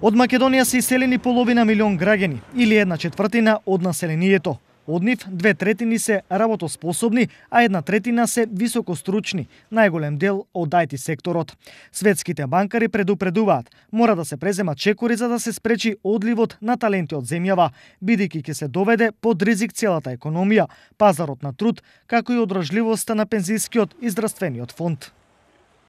Од Македонија се иселени половина милион граѓани, или една четвртина од населението. Од нив две третини се работоспособни, а една третина се високостручни, најголем дел од IT секторот. Светските банкари предупредуваат, мора да се преземат чекори за да се спречи одливот на таленти од земјава, бидејќи ќе се доведе под ризик целата економија, пазарот на труд, како и одржливоста на пензискиот и здравствениот фонд.